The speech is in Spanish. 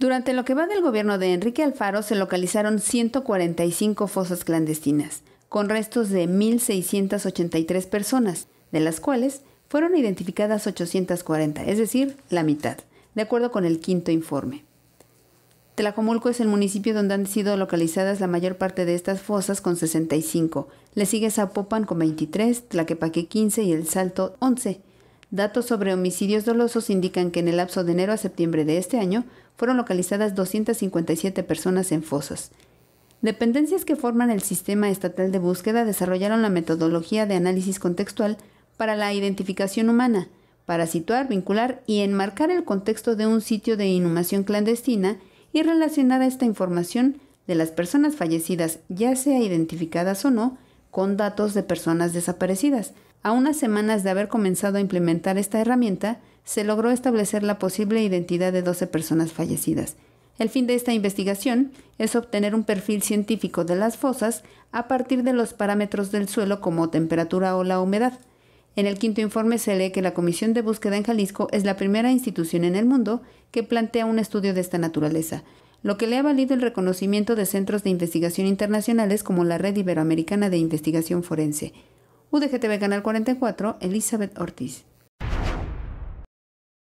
Durante lo que va del gobierno de Enrique Alfaro se localizaron 145 fosas clandestinas, con restos de 1.683 personas, de las cuales fueron identificadas 840, es decir, la mitad, de acuerdo con el quinto informe. Tlacomulco es el municipio donde han sido localizadas la mayor parte de estas fosas con 65. Le sigue Zapopan con 23, Tlaquepaque 15 y El Salto 11. Datos sobre homicidios dolosos indican que en el lapso de enero a septiembre de este año fueron localizadas 257 personas en fosas. Dependencias que forman el Sistema Estatal de Búsqueda desarrollaron la metodología de análisis contextual para la identificación humana, para situar, vincular y enmarcar el contexto de un sitio de inhumación clandestina y relacionar esta información de las personas fallecidas, ya sea identificadas o no, con datos de personas desaparecidas. A unas semanas de haber comenzado a implementar esta herramienta, se logró establecer la posible identidad de 12 personas fallecidas. El fin de esta investigación es obtener un perfil científico de las fosas a partir de los parámetros del suelo como temperatura o la humedad. En el quinto informe se lee que la Comisión de Búsqueda en Jalisco es la primera institución en el mundo que plantea un estudio de esta naturaleza lo que le ha valido el reconocimiento de centros de investigación internacionales como la Red Iberoamericana de Investigación Forense. UDGTV Canal 44, Elizabeth Ortiz.